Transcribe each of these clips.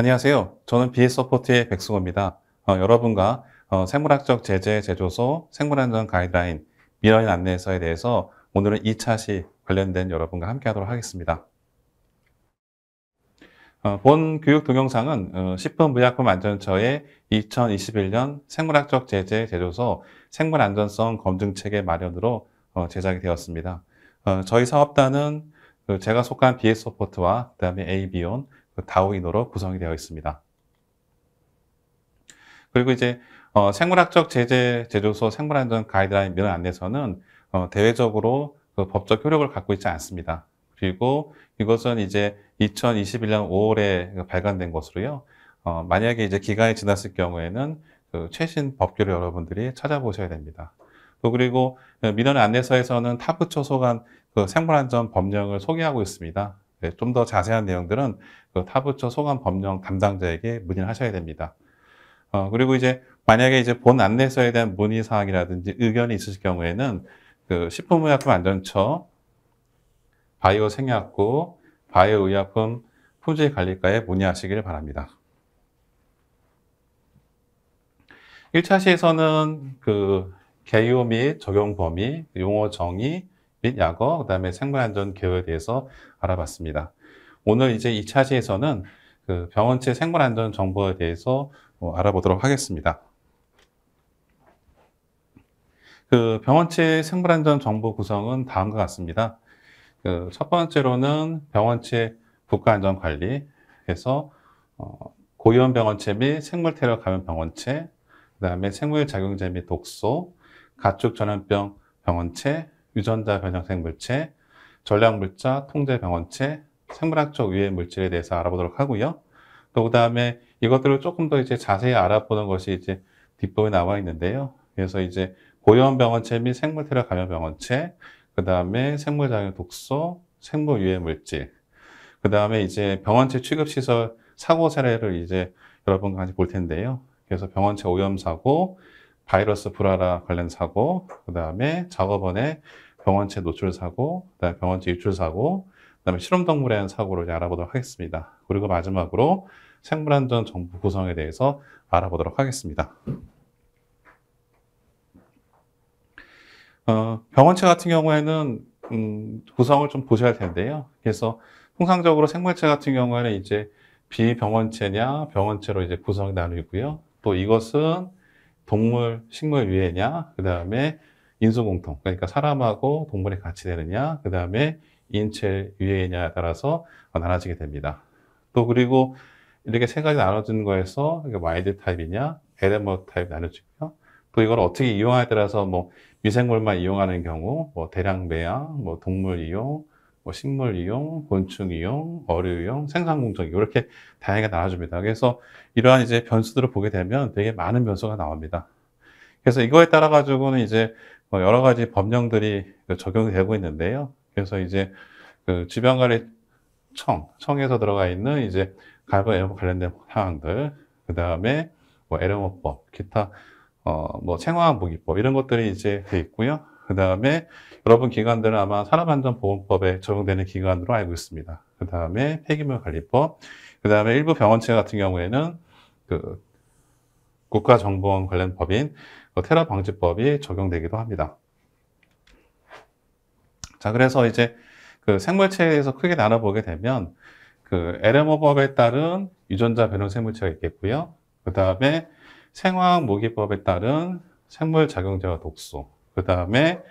안녕하세요. 저는 BS서포트의 백승호입니다. 어, 여러분과 어, 생물학적 제재 제조소 생물안전 가이드라인 미러인 안내서에 대해서 오늘은 2차 시 관련된 여러분과 함께 하도록 하겠습니다. 어, 본 교육 동영상은 어, 식품의약품안전처의 2021년 생물학적 제재 제조소 생물안전성 검증체계 마련으로 어, 제작이 되었습니다. 어, 저희 사업단은 그 제가 속한 BS서포트와 그다음에 AB온 그 다우인으로 구성이 되어 있습니다. 그리고 이제 어, 생물학적 제재 제조소 생물안전 가이드라인 면 안에서는 어, 대외적으로 그 법적 효력을 갖고 있지 않습니다. 그리고 이것은 이제 2021년 5월에 발간된 것으로요. 어, 만약에 이제 기간이 지났을 경우에는 그 최신 법규를 여러분들이 찾아보셔야 됩니다. 또 그리고 어, 민원 안내서에서는 타부처 소관 그 생물안전 법령을 소개하고 있습니다. 네, 좀더 자세한 내용들은 그 타부처 소관 법령 담당자에게 문의를 하셔야 됩니다. 어, 그리고 이제 만약에 이제 본 안내서에 대한 문의 사항이라든지 의견이 있으실 경우에는 그 식품의약품 안전처, 바이오 생약고, 바이오 의약품 품질관리과에 문의하시기를 바랍니다. 1차 시에서는 그 개요 및 적용 범위, 용어 정의, 빛 약어, 그다음에 생물안전 개요에 대해서 알아봤습니다. 오늘 이제 2차 시에서는 그 병원체 생물안전 정보에 대해서 뭐 알아보도록 하겠습니다. 그 병원체 생물안전 정보 구성은 다음과 같습니다. 그 첫 번째로는 병원체 국가안전관리에서 어, 고위험 병원체 및 생물 테러 감염 병원체, 그 다음에 생물 작용제 및 독소, 가축 전염병 병원체, 유전자 변형생 물체, 전략물자, 통제 병원체, 생물학적 위해 물질에 대해서 알아보도록 하고요. 또 그다음에 이것들을 조금 더 이제 자세히 알아보는 것이 이제 뒷부분에 나와 있는데요. 그래서 이제 고염 병원체 및 생물테러 감염 병원체, 그다음에 생물장애 독소, 생물 유해 물질, 그다음에 이제 병원체 취급 시설 사고 사례를 이제 여러분과 같이 볼 텐데요. 그래서 병원체 오염 사고, 바이러스 불화라 관련 사고, 그다음에 작업원의 병원체 노출 사고, 그다음에 병원체 유출 사고, 그다음에 실험 동물에 대한 사고를 알아보도록 하겠습니다. 그리고 마지막으로 생물안전 정부 구성에 대해서 알아보도록 하겠습니다. 어, 병원체 같은 경우에는 음, 구성을 좀 보셔야 텐데요. 그래서 통상적으로 생물체 같은 경우에는 이제 비병원체냐 병원체로 이제 구성이 나뉘고요. 또 이것은 동물, 식물 위에냐그 다음에 인수공통, 그러니까 사람하고 동물이 같이 되느냐, 그 다음에 인체 유해냐에 따라서 나눠지게 됩니다. 또 그리고 이렇게 세 가지 나눠진 거에서 와일드 타입이냐, 에데머 타입 나눠지고요. 또 이걸 어떻게 이용하에 따라서 뭐 미생물만 이용하는 경우, 뭐 대량 배양뭐 동물 이용, 뭐 식물 이용, 곤충 이용, 어류 이용, 생산 공정 이렇게 다양하게 나눠줍니다. 그래서 이러한 이제 변수들을 보게 되면 되게 많은 변수가 나옵니다. 그래서 이거에 따라 가지고는 이제 어, 여러 가지 법령들이 그 적용되고 있는데요. 그래서 이제 그 주변관리 청, 청에서 들어가 있는 이제 가입과 예보 관련된 사항들, 그 다음에 뭐 에르모법, 기타 어, 뭐 생화학무기법 이런 것들이 이제 돼 있고요. 그 다음에 여러분 기관들은 아마 산업안전보건법에 적용되는 기관으로 알고 있습니다. 그 다음에 폐기물 관리법, 그 다음에 일부 병원체 같은 경우에는 그 국가정보원 관련 법인 테러 방지법이 적용되기도 합니다. 자, 그래서 이제 그 생물체에 대해서 크게 나눠보게 되면 그 LMO법에 따른 유전자 변형 생물체가 있겠고요. 그 다음에 생화학 무기법에 따른 생물 작용제와 독소, 그 다음에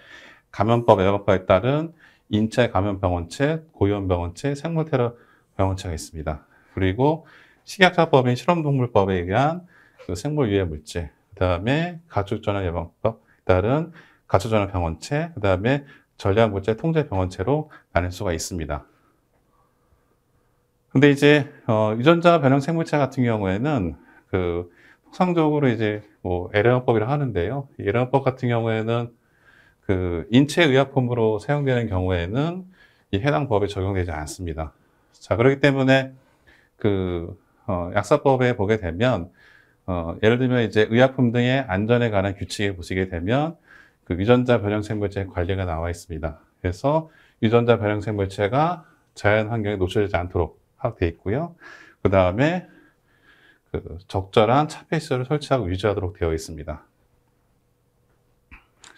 감염법 예방법에 따른 인체 감염병원체, 고위험병원체, 생물테러 병원체가 있습니다. 그리고 식약처법인 실험동물법에 의한 그 생물유해 물질, 그다음에 가축 전환 예방법, 다른 가축 전환 병원체, 그다음에 전략 물질 통제 병원체로 나눌 수가 있습니다. 근데 이제 어, 유전자 변형 생물체 같은 경우에는 그 통상적으로 이제 뭐 에레온법이라 하는데요. 에레온법 같은 경우에는 그 인체 의약품으로 사용되는 경우에는 이 해당 법에 적용되지 않습니다. 자 그렇기 때문에 그 어, 약사법에 보게 되면 어, 예를 들면 이제 의약품 등의 안전에 관한 규칙에 보시게 되면 그 유전자 변형 생물체 관리가 나와 있습니다. 그래서 유전자 변형 생물체가 자연 환경에 노출되지 않도록 되어 있고요. 그 다음에 그 적절한 차폐 시설을 설치하고 유지하도록 되어 있습니다.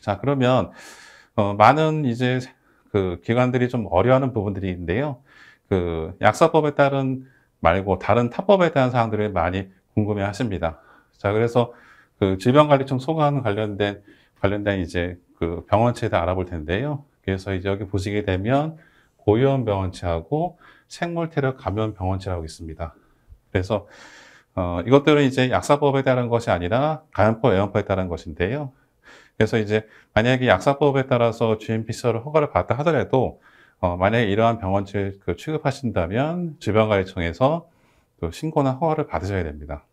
자 그러면 어, 많은 이제 그 기관들이 좀 어려워하는 부분들이 있는데요. 그 약사법에 따른 말고 다른 타법에 대한 사항들을 많이 궁금해 하십니다. 자, 그래서 그 질병관리청 소관 관련된, 관련된 이제 그 병원체에 대해 알아볼 텐데요. 그래서 이제 여기 보시게 되면 고위험 병원체하고 생물태력 감염 병원체라고 있습니다. 그래서 어, 이것들은 이제 약사법에 따른 것이 아니라 감염법 애원법에 따른 것인데요. 그래서 이제 만약에 약사법에 따라서 GMPC를 허가를 받다 하더라도 어, 만약에 이러한 병원체를 그 취급하신다면 질병관리청에서 그 신고나 허가를 받으셔야 됩니다.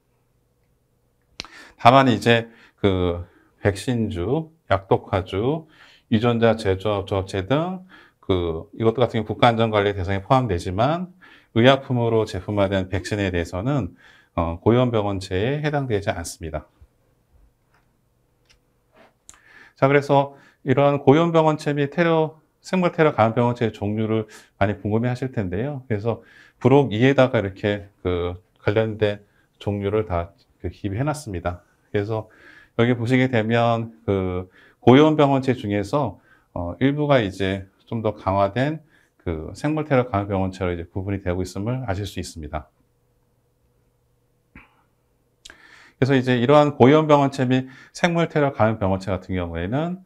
다만 이제 그 백신주, 약독화주, 유전자 제조업 조합체 등그 이것도 같은 경우 국가안전관리 대상에 포함되지만 의약품으로 제품화된 백신에 대해서는 어, 고위병원체에 해당되지 않습니다. 자, 그래서 이러한 고위병원체및 테러 생물테라 염병원체의 종류를 많이 궁금해 하실 텐데요. 그래서 브록 2에다가 이렇게 그 관련된 종류를 다 기입해 놨습니다. 그래서 여기 보시게 되면 그 고위험 병원체 중에서 어 일부가 이제 좀 더 강화된 그 생물테러 염병원체로 이제 구분이 되고 있음을 아실 수 있습니다. 그래서 이제 이러한 고위험 병원체 및 생물테러 염병원체 같은 경우에는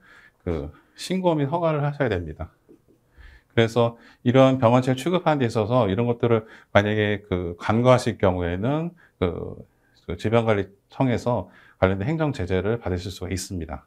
그 신고 및 허가를 하셔야 됩니다. 그래서 이런 병원체를 취급하는 데 있어서 이런 것들을 만약에 그 간과하실 경우에는 그, 그 질병관리청에서 관련된 행정 제재를 받으실 수가 있습니다.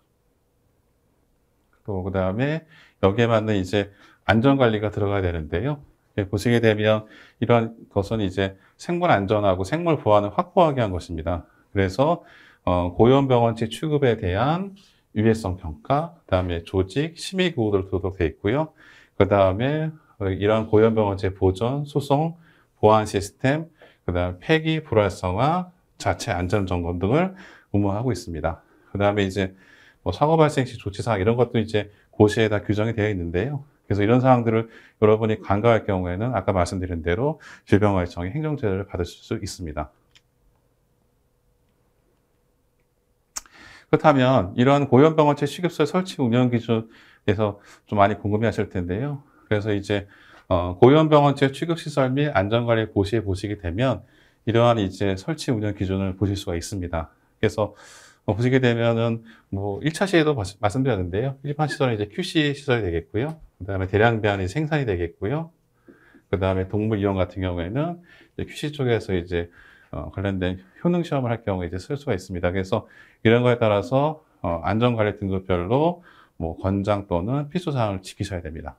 또 그다음에 여기에 맞는 이제 안전관리가 들어가야 되는데요. 예, 보시게 되면 이러한 것은 이제 생물 안전하고 생물 보안을 확보하게 한 것입니다. 그래서 어, 고연병원체 취급에 대한 유해성 평가, 그다음에 조직, 심의 구호들 도록돼 있고요. 그다음에 이러한 고연병원 재보전 소송, 보안 시스템, 그다음 에 폐기 불활성화, 자체 안전 점검 등을 의무화하고 있습니다. 그다음에 이제 뭐 사고 발생 시 조치 사항 이런 것도 이제 고시에 다 규정이 되어 있는데요. 그래서 이런 사항들을 여러분이 간과할 경우에는 아까 말씀드린 대로 질병관리청의 행정제재를 받으실 수 있습니다. 그렇다면 이러한 고연병원체 식급설 설치 운영 기준에서 좀 많이 궁금해하실 텐데요. 그래서 이제 어, 고연병원체 취급시설 및 안전관리 고시에 보시게 되면 이러한 이제 설치 운영 기준을 보실 수가 있습니다. 그래서 어, 보시게 되면은 뭐 1차 시에도 말씀드렸는데요. 일반 시설은 이제 QC 시설이 되겠고요. 그 다음에 대량 배양이 생산이 되겠고요. 그 다음에 동물 이용 같은 경우에는 QC 쪽에서 이제 어, 관련된 효능 시험을 할 경우에 이제 쓸 수가 있습니다. 그래서 이런 거에 따라서 어, 안전관리 등급별로 뭐 권장 또는 필수 사항을 지키셔야 됩니다.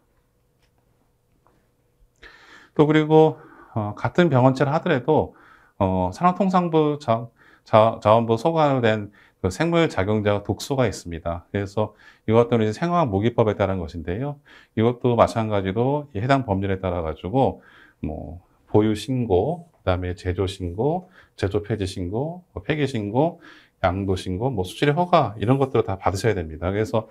또 그리고 어, 같은 병원체를 하더라도 어, 산업통상부 자, 자, 자원부 소관된 그 생물 작용자 독소가 있습니다. 그래서 이것들은 생화학 모기법에 따른 것인데요. 이것도 마찬가지로 해당 법률에 따라 가지고 뭐 보유 신고 그다음에 제조 신고, 제조 폐지 신고, 뭐 폐기 신고, 양도 신고, 뭐 수출의 허가 이런 것들을 다 받으셔야 됩니다. 그래서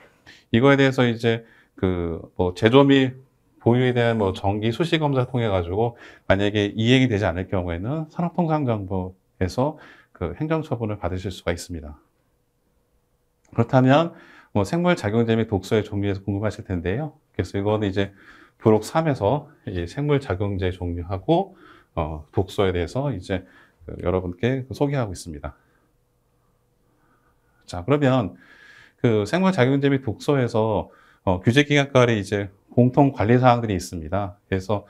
이거에 대해서 이제 그 뭐 제조 및 보유에 대한 뭐 정기 수시 검사 통해 가지고 만약에 이행이 되지 않을 경우에는 산업통상정부에서그 행정처분을 받으실 수가 있습니다. 그렇다면 뭐 생물 작용제 및 독소의 종류에서 궁금하실 텐데요. 그래서 이거는 이제 부록 3에서 생물 작용제 종류하고 어, 독서에 대해서 이제 그 여러분께 그 소개하고 있습니다. 자, 그러면 그 생활 자격증 및 독서에서 어, 규제 기관 간의 이제 공통 관리 사항들이 있습니다. 그래서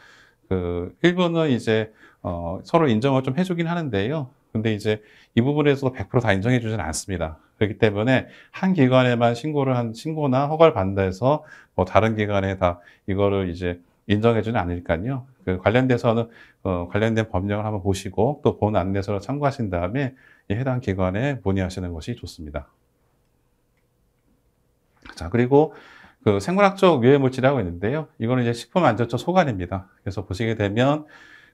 그 일부는 이제 어, 서로 인정을 좀 해주긴 하는데요. 근데 이제 이 부분에서 100%다 인정해 주진 않습니다. 그렇기 때문에 한 기관에만 신고를 한 신고나 허가를 받는다 해서 뭐 다른 기관에 다 이거를 이제 인정해 주는 않으니까요. 그 관련돼서는 어, 관련된 법령을 한번 보시고 또 본 안내서를 참고하신 다음에 해당 기관에 문의하시는 것이 좋습니다. 자 그리고 그 생물학적 유해 물질이라고 있는데요. 이거는 이제 식품 안전처 소관입니다. 그래서 보시게 되면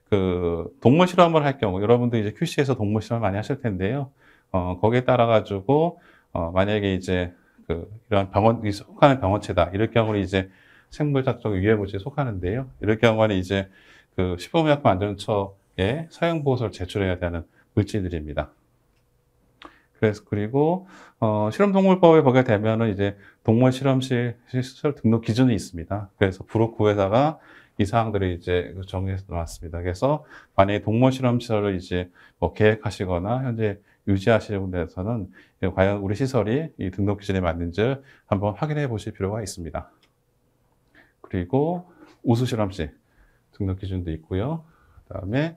그 동물 실험을 할 경우 여러분들 이제 QC에서 동물 실험 많이 하실 텐데요. 어, 거기에 따라 가지고 어, 만약에 이제 그 이런 병원 속하는 병원체다 이럴 경우는 이제 생물작적 유해물질에 속하는데요. 이럴 경우에는 이제 그 식품의약품 안전처에 사용보고서를 제출해야 되는 물질들입니다. 그래서 그리고 어, 실험동물법에 보게 되면은 이제 동물 실험실 시설 등록 기준이 있습니다. 그래서 브로구회사가이 그 사항들을 이제 그 정리해서 나왔습니다. 그래서 만약에 동물 실험 시설을 이제 뭐 계획하시거나 현재 유지하시는 데서는 과연 우리 시설이 이 등록 기준에 맞는지 한번 확인해 보실 필요가 있습니다. 그리고 우수 실험실 등록 기준도 있고요. 그다음에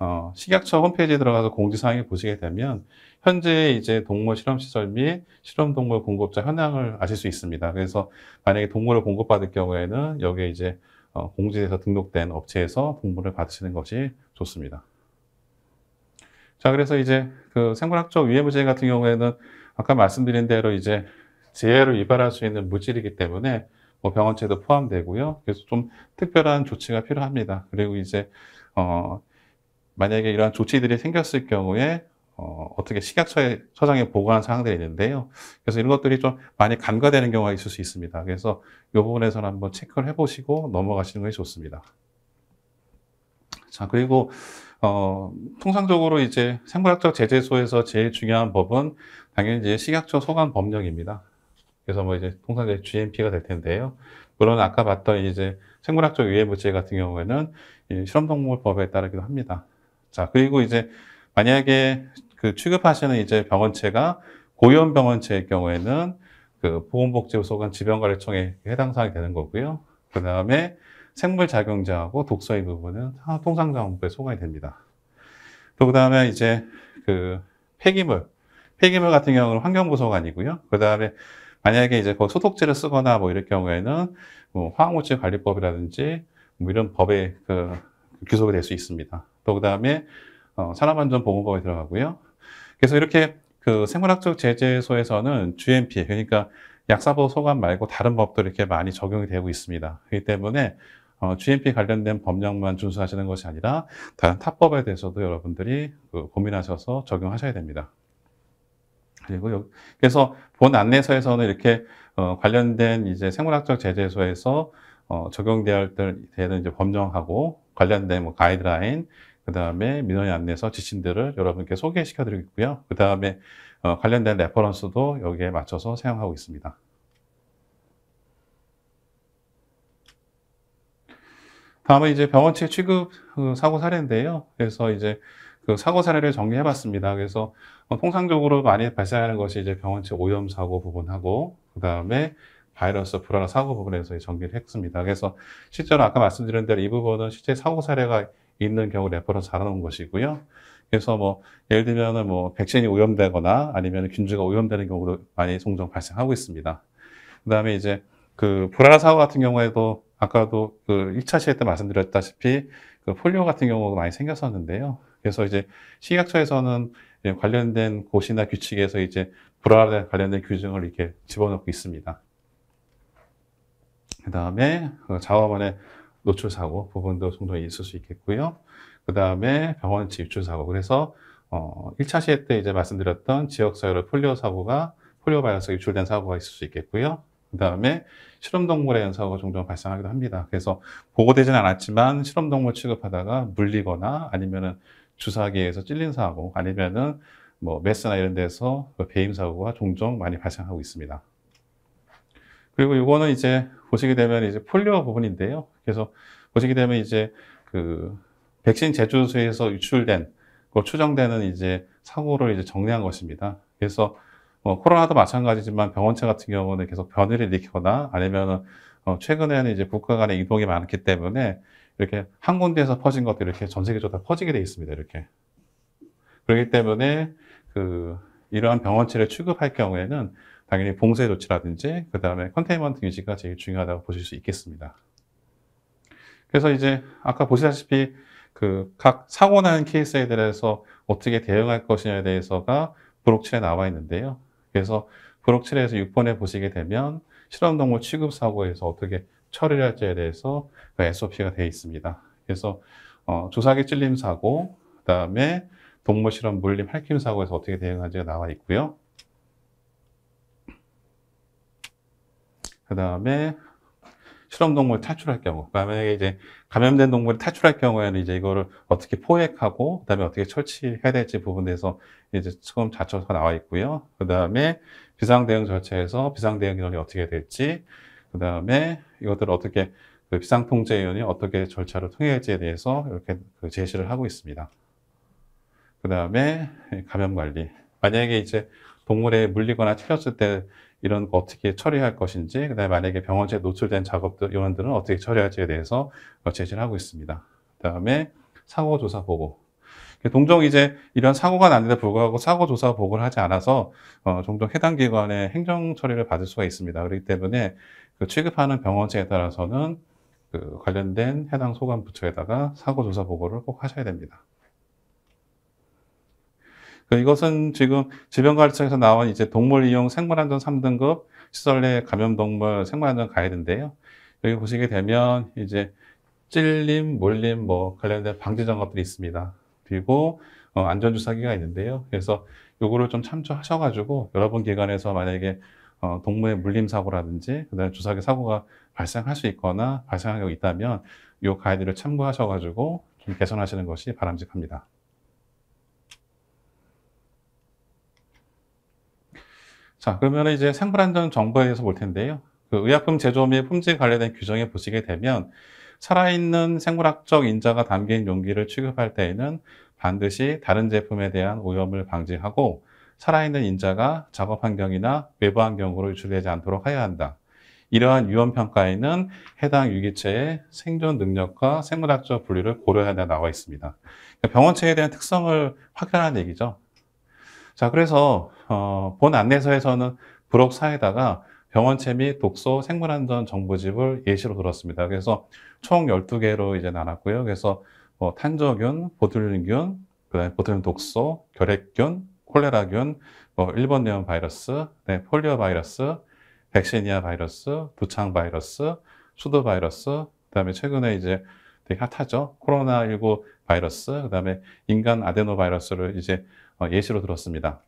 어, 식약처 홈페이지에 들어가서 공지사항에 보시게 되면 현재 이제 동물 실험시설 및 실험동물 공급자 현황을 아실 수 있습니다. 그래서 만약에 동물을 공급받을 경우에는 여기에 이제 어, 공지에서 등록된 업체에서 동물을 받으시는 것이 좋습니다. 자, 그래서 이제 그 생물학적 위해 무질 같은 경우에는 아까 말씀드린 대로 이제 재해를 유발할 수 있는 물질이기 때문에 뭐 병원체도 포함되고요. 그래서 좀 특별한 조치가 필요합니다. 그리고 이제 어 만약에 이러한 조치들이 생겼을 경우에 어, 어떻게 식약처에 처장에 보고하는 사항들이 있는데요. 그래서 이런 것들이 좀 많이 간과되는 경우가 있을 수 있습니다. 그래서 이 부분에서는 한번 체크를 해보시고 넘어가시는 것이 좋습니다. 자 그리고 어, 통상적으로 이제 생물학적 제재소에서 제일 중요한 법은 당연히 이제 식약처 소관 법령입니다. 그래서 뭐 이제 통상 이제 GMP가 될 텐데요. 물론 아까 봤던 이제 생물학적 유해물질 같은 경우에는 실험동물법에 따르기도 합니다. 자, 그리고 이제 만약에 그 취급하시는 이제 병원체가 고위험 병원체의 경우에는 그 보건복지부 소관 질병관리청에 해당 사항이 되는 거고요. 그 다음에 생물작용자하고 독소의 부분은 통상자원부에 소관이 됩니다. 또 그 다음에 이제 그 폐기물, 폐기물 같은 경우는 환경부소관이고요. 그 다음에 만약에 이제 그 소독제를 쓰거나 뭐 이럴 경우에는 뭐 화학물질 관리법이라든지 뭐 이런 법에 그 규속이 될 수 있습니다. 또 그다음에 어, 산업안전보건법에 들어가고요. 그래서 이렇게 그 생물학적 제재소에서는 GMP 그러니까 약사법 소관 말고 다른 법도 이렇게 많이 적용이 되고 있습니다. 그렇기 때문에 어, GMP 관련된 법령만 준수하시는 것이 아니라 다른 타법에 대해서도 여러분들이 그 고민하셔서 적용하셔야 됩니다. 그리고 그래서 본 안내서에서는 이렇게 어, 관련된 이제 생물학적 제재소에서 어, 적용돼야 될 이제 법령하고 관련된 뭐 가이드라인 그 다음에 민원의 안내서 지침들을 여러분께 소개시켜 드리겠고요. 그 다음에 어, 관련된 레퍼런스도 여기에 맞춰서 사용하고 있습니다. 다음은 이제 병원 측 취급 어, 사고 사례인데요. 그래서 이제 그 사고 사례를 정리해봤습니다. 그래서 어, 통상적으로 많이 발생하는 것이 이제 병원체 오염 사고 부분하고 그 다음에 바이러스 불안한 사고 부분에서 정리를 했습니다. 그래서 실제로 아까 말씀드린 대로 이 부분은 실제 사고 사례가 있는 경우 레퍼런스 알아놓은 것이고요. 그래서 뭐 예를 들면은 뭐 백신이 오염되거나 아니면 균주가 오염되는 경우도 많이 종종 발생하고 있습니다. 그다음에 이제 그 불안한 사고 같은 경우에도 아까도 그 1차 시회 때 말씀드렸다시피 그 폴리오 같은 경우가 많이 생겼었는데요. 그래서 이제 식각처에서는 이제 관련된 곳이나 규칙에서 이제 불화에 관련된 규정을 이렇게 집어넣고 있습니다. 그 다음에 자원원의 노출 사고 부분도 종종 있을 수 있겠고요. 그 다음에 병원치 유출 사고. 그래서 어 1차 시회 때 이제 말씀드렸던 지역사회로 폴리오 사고가 폴리오 바이러스 유출된 사고가 있을 수 있겠고요. 그 다음에 실험동물의 연사가 고 종종 발생하기도 합니다. 그래서 보고되지는 않았지만 실험동물 취급하다가 물리거나 아니면은 주사기에서 찔린 사고 아니면은 뭐 메스나 이런 데서 그 배임 사고가 종종 많이 발생하고 있습니다. 그리고 이거는 이제 보시게 되면 이제 폴리오 부분인데요. 그래서 보시게 되면 이제 그 백신 제조소에서 유출된 그 추정되는 이제 사고를 이제 정리한 것입니다. 그래서 어, 코로나도 마찬가지지만 병원체 같은 경우는 계속 변이를 일으키거나 아니면 어, 최근에는 이제 국가 간의 이동이 많기 때문에 이렇게 한 군데에서 퍼진 것들이 이렇게 전 세계적으로 다 퍼지게 돼 있습니다. 이렇게. 그렇기 때문에 그 이러한 병원체를 취급할 경우에는 당연히 봉쇄 조치라든지 그 다음에 컨테이먼트 유지가 제일 중요하다고 보실 수 있겠습니다. 그래서 이제 아까 보시다시피 그 각 사고 난 케이스에 대해서 어떻게 대응할 것이냐에 대해서가 브록 7에 나와 있는데요. 그래서 브록 7에서 6번에 보시게 되면 실험동물 취급 사고에서 어떻게 처리 할지에 대해서 그 SOP가 되어 있습니다. 그래서 어, 조사기 찔림 사고, 그 다음에 동물 실험 물림 할퀴움 사고에서 어떻게 대응하는지가 나와 있고요. 그 다음에 실험 동물 탈출할 경우, 만약에 이제 감염된 동물이 탈출할 경우에는 이제 이거를 어떻게 포획하고, 그 다음에 어떻게 처치해야 될지 부분에서 이제 처음 자처가 나와 있고요. 그 다음에 비상 대응 절차에서 비상 대응 기능이 어떻게 될지, 그 다음에 이것들을 어떻게 그 비상통제위원이 어떻게 절차를 통해할지에 대해서 이렇게 그 제시를 하고 있습니다. 그 다음에 감염관리. 만약에 이제 동물에 물리거나 튀겼을 때 이런 거 어떻게 처리할 것인지, 그 다음에 만약에 병원체에 노출된 작업들, 요원들은 어떻게 처리할지에 대해서 어, 제시를 하고 있습니다. 그 다음에 사고 조사 보고. 종종 이제 이런 사고가 난데도 불구하고 사고 조사 보고를 하지 않아서 어, 종종 해당 기관의 행정 처리를 받을 수가 있습니다. 그렇기 때문에 그 취급하는 병원체에 따라서는 그 관련된 해당 소관 부처에다가 사고 조사 보고를 꼭 하셔야 됩니다. 그 이것은 지금 질병관리청에서 나온 이제 동물 이용 생물안전 3등급 시설 내 감염 동물 생물안전 가이드인데요. 여기 보시게 되면 이제 찔림, 몰림 뭐 관련된 방지 작업들이 있습니다. 그리고 어, 안전주사기가 있는데요. 그래서 요거를 좀 참조하셔가지고 여러분 기관에서 만약에 어, 동물의 물림 사고라든지 그다음에 주사기 사고가 발생할 수 있거나 발생하고 있다면 이 가이드를 참고하셔가지고 좀 개선하시는 것이 바람직합니다. 자 그러면 이제 생물안전 정보에 대해서 볼 텐데요. 그 의약품 제조 및 품질 관련된 규정에 보시게 되면 살아있는 생물학적 인자가 담긴 용기를 취급할 때에는 반드시 다른 제품에 대한 오염을 방지하고 살아있는 인자가 작업 환경이나 외부 환경으로 유출되지 않도록 하여야 한다. 이러한 유언 평가에는 해당 유기체의 생존 능력과 생물학적 분류를 고려해야 한다 나와 있습니다. 그러니까 병원체에 대한 특성을 확인하는 얘기죠. 자, 그래서 어, 본 안내서에서는 부록 사에다가 병원체 및 독소 생물안전 정보집을 예시로 들었습니다. 그래서 총 12개로 이제 나눴고요. 그래서 뭐 탄저균, 보툴린균, 그다음에 보툴린 독소, 결핵균, 콜레라균, 뭐 어, 일본 뇌염 바이러스, 네, 폴리오 바이러스, 백시니아 바이러스, 두창 바이러스, 수도 바이러스, 그다음에 최근에 이제 되게 핫하죠. 코로나19 바이러스, 그다음에 인간 아데노 바이러스를 이제 어, 예시로 들었습니다.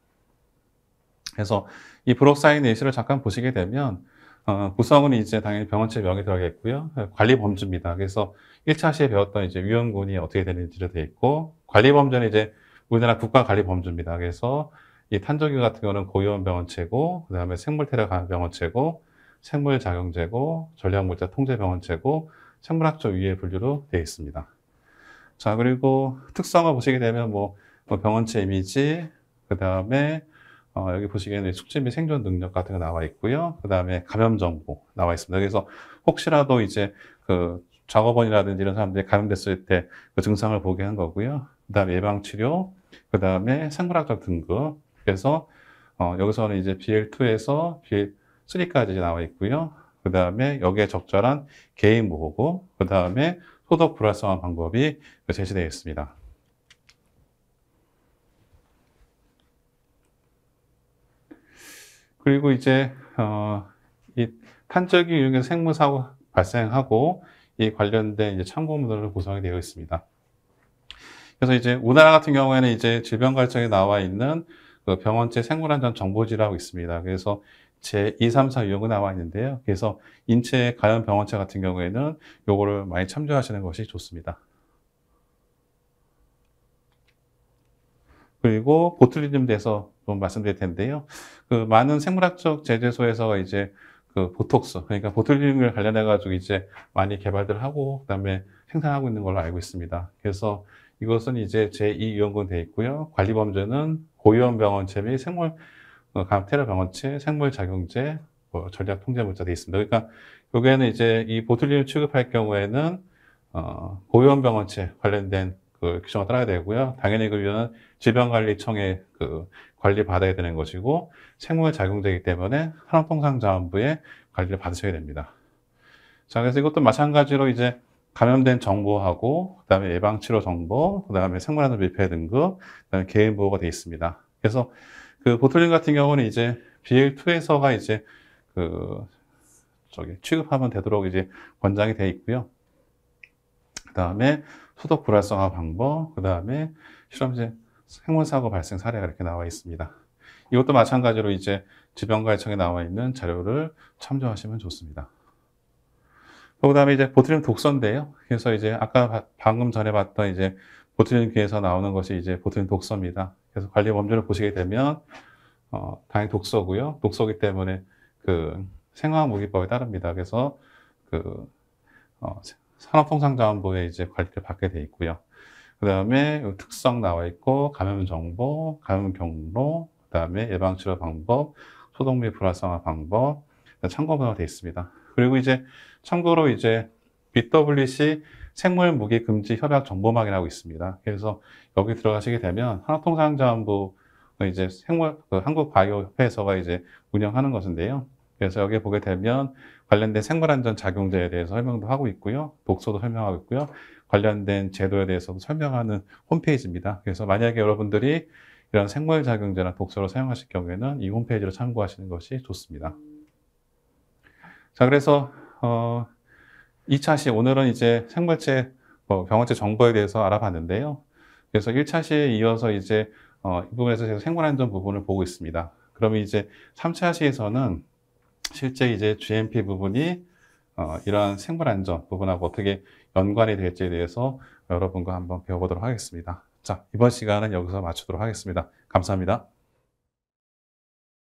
그래서 이 브록사인 예시를 잠깐 보시게 되면 어, 구성은 이제 당연히 병원체 명이 들어가겠고요. 네, 관리 범주입니다. 그래서 1차 시에 배웠던 이제 위험군이 어떻게 되는지로 되어 있고 관리 범주는 이제 우리나라 국가관리범주입니다. 그래서 이 탄저균 같은 경우는 고위험 병원체고, 그 다음에 생물테러 병원체고, 생물작용제고, 전략물자 통제병원체고, 생물학적 위의 분류로 되어 있습니다. 자, 그리고 특성을 보시게 되면 뭐, 뭐 병원체 이미지, 그 다음에 어, 여기 보시기에는 숙제 및 생존 능력 같은 거 나와 있고요. 그 다음에 감염 정보 나와 있습니다. 그래서 혹시라도 이제 그 작업원이라든지 이런 사람들이 감염됐을 때 그 증상을 보게 한 거고요. 그다음 에 예방 치료, 그다음에 생물학적 등급. 그래서 어, 여기서는 이제 BL2에서 BL3까지 나와 있고요. 그 다음에 여기에 적절한 개인 보호고, 그 다음에 소독 불활성화 방법이 제시되어 있습니다. 그리고 이제 어, 이 탄저기 유형의 생물사고 발생하고 이 관련된 이제 참고문으로 구성이 되어 있습니다. 그래서 이제 우리나라 같은 경우에는 이제 질병관리청에 나와 있는 그 병원체 생물안전 정보지라고 있습니다. 그래서 제2, 3, 4유형이 나와 있는데요. 그래서 인체 가연 병원체 같은 경우에는 요거를 많이 참조하시는 것이 좋습니다. 그리고 보틀리즘 대해서 좀 말씀드릴 텐데요. 그 많은 생물학적 제재소에서 이제 그 보톡스, 그러니까 보틀리즘을 관련해 가지고 이제 많이 개발들 하고 그다음에 생산하고 있는 걸로 알고 있습니다. 그래서 이것은 이제 제2연구원 돼 있고요. 관리 범죄는 고위험병원체 및 생물 강테러 어, 병원체, 생물작용제, 뭐 전략 통제 문자 돼 있습니다. 그러니까 여기에는 이제 이 보툴륨 틀 취급할 경우에는 어, 고위험병원체 관련된 그 규정을 따라야 되고요. 당연히 그 위원은 질병관리청의 그 관리 받아야 되는 것이고 생물 작용되기 때문에 산업통상자원부의 관리를 받으셔야 됩니다. 자, 그래서 이것도 마찬가지로 이제 감염된 정보하고 그다음에 예방 치료 정보, 그다음에 생물학적 밀폐 등급, 그다음에 개인 보호가 돼 있습니다. 그래서 그 보톨린 같은 경우는 이제 BL2에서가 이제 그 저기 취급하면 되도록 이제 권장이 돼 있고요. 그다음에 소독 불활성화 방법, 그다음에 실험실 생물 사고 발생 사례가 이렇게 나와 있습니다. 이것도 마찬가지로 이제 질병관리청에 나와 있는 자료를 참조하시면 좋습니다. 그 다음에 이제 보트륨 독서인데요. 그래서 이제 아까 방금 전에 봤던 이제 보트륨 귀에서 나오는 것이 이제 보트륨 독서입니다. 그래서 관리 범주를 보시게 되면, 어, 당연히 독서고요. 독서기 때문에 그 생화학무기법에 따릅니다. 그래서 그, 어, 산업통상자원부에 이제 관리를 받게 돼 있고요. 그 다음에 특성 나와 있고, 감염 정보, 감염 경로, 그 다음에 예방치료 방법, 소독 및 불활성화 방법, 참고문화가 되어 있습니다. 그리고 이제 참고로 이제 BWC 생물 무기 금지 협약 정보망이라고 있습니다. 그래서 여기 들어가시게 되면 한국통상자원부 이제 생물 그 한국 바이오 협회에서가 이제 운영하는 것인데요. 그래서 여기 에 보게 되면 관련된 생물 안전 작용제에 대해서 설명도 하고 있고요. 독소도 설명하고 있고요. 관련된 제도에 대해서도 설명하는 홈페이지입니다. 그래서 만약에 여러분들이 이런 생물 작용제나 독소를 사용하실 경우에는 이 홈페이지를 참고하시는 것이 좋습니다. 자, 그래서 어, 2차 시 오늘은 이제 생물체 뭐 병원체 정보에 대해서 알아봤는데요. 그래서 1차 시에 이어서 이제 어, 이 부분에서 제가 생물안전 부분을 보고 있습니다. 그러면 이제 3차 시에서는 실제 이제 GMP 부분이 어, 이러한 생물안전 부분하고 어떻게 연관이 될지에 대해서 여러분과 한번 배워보도록 하겠습니다. 자, 이번 시간은 여기서 마치도록 하겠습니다. 감사합니다.